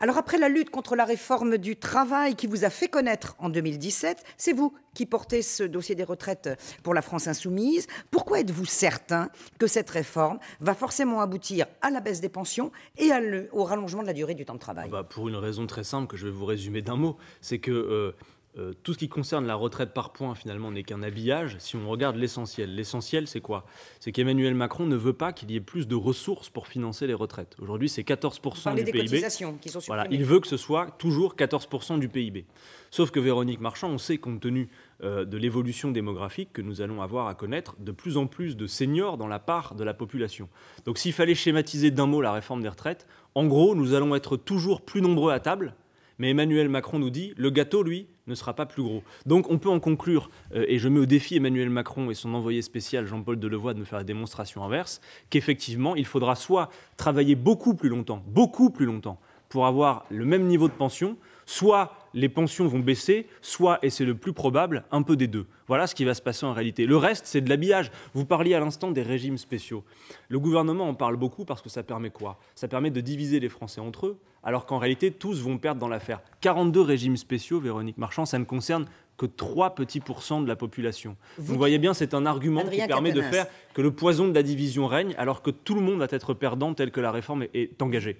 Alors après la lutte contre la réforme du travail qui vous a fait connaître en 2017, c'est vous qui portez ce dossier des retraites pour la France insoumise. Pourquoi êtes-vous certain que cette réforme va forcément aboutir à la baisse des pensions et au rallongement de la durée du temps de travail ah bah, Pour une raison très simple que je vais vous résumer d'un mot, c'est que... Euh, euh, tout ce qui concerne la retraite par points, finalement, n'est qu'un habillage si on regarde l'essentiel. L'essentiel, c'est quoi C'est qu'Emmanuel Macron ne veut pas qu'il y ait plus de ressources pour financer les retraites. Aujourd'hui, c'est 14% du PIB. il veut que ce soit toujours 14% du PIB. Sauf que Véronique Marchand, on sait, compte tenu euh, de l'évolution démographique que nous allons avoir à connaître, de plus en plus de seniors dans la part de la population. Donc s'il fallait schématiser d'un mot la réforme des retraites, en gros, nous allons être toujours plus nombreux à table – mais Emmanuel Macron nous dit le gâteau, lui, ne sera pas plus gros. Donc on peut en conclure, euh, et je mets au défi Emmanuel Macron et son envoyé spécial Jean-Paul Delevoye de me faire la démonstration inverse, qu'effectivement, il faudra soit travailler beaucoup plus longtemps, beaucoup plus longtemps, pour avoir le même niveau de pension, soit les pensions vont baisser, soit, et c'est le plus probable, un peu des deux. Voilà ce qui va se passer en réalité. Le reste, c'est de l'habillage. Vous parliez à l'instant des régimes spéciaux. Le gouvernement en parle beaucoup parce que ça permet quoi Ça permet de diviser les Français entre eux, alors qu'en réalité, tous vont perdre dans l'affaire. 42 régimes spéciaux, Véronique Marchand, ça ne concerne que 3 petits pourcents de la population. Vous, voyez bien, c'est un argument qui permet de faire que le poison de la division règne, alors que tout le monde va être perdant tel que la réforme est, engagée.